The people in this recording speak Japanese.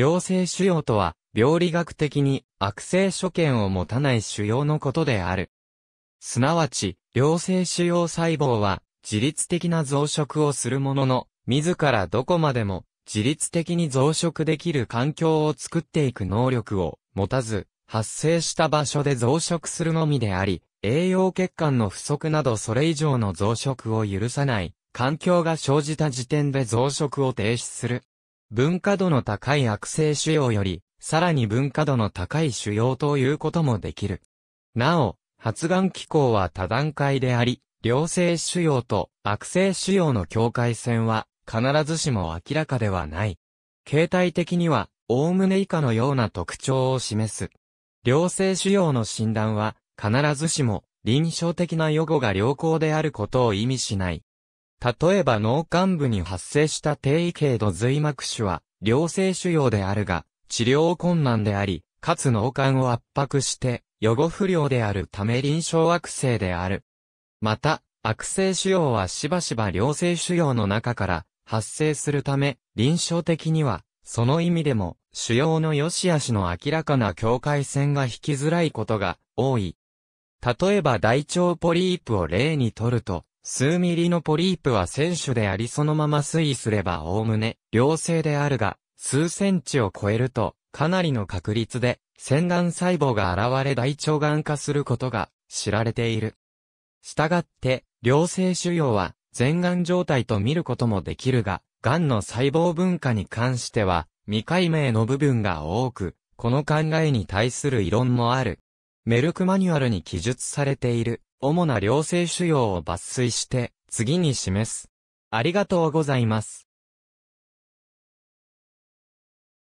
良性腫瘍とは、病理学的に悪性所見を持たない腫瘍のことである。すなわち、良性腫瘍細胞は、自律的な増殖をするものの、自らどこまでも自律的に増殖できる環境を作っていく能力を持たず、発生した場所で増殖するのみであり、栄養血管の不足などそれ以上の増殖を許さない、環境が生じた時点で増殖を停止する。文化度の高い悪性腫瘍より、さらに文化度の高い腫瘍ということもできる。なお、発がん機構は多段階であり、良性腫瘍と悪性腫瘍の境界線は必ずしも明らかではない。形態的には、おおむね以下のような特徴を示す。良性腫瘍の診断は、必ずしも臨床的な予後が良好であることを意味しない。例えば脳幹部に発生した低位形度髄膜腫は、良性腫瘍であるが、治療困難であり、かつ脳幹を圧迫して、予後不良であるため臨床悪性である。また、悪性腫瘍はしばしば良性腫瘍の中から発生するため、臨床的には、その意味でも、腫瘍の良し悪しの明らかな境界線が引きづらいことが多い。例えば大腸ポリープを例にとると、数ミリのポリープは選手でありそのまま推移すればおおむね良性であるが、数センチを超えると、かなりの確率で、洗顔細胞が現れ大腸がん化することが知られている。したがって、良性腫瘍は、全癌状態と見ることもできるが、癌の細胞分化に関しては、未解明の部分が多く、この考えに対する異論もある。メルクマニュアルに記述されている主な良性腫瘍を抜粋して、次に示す。ありがとうございます。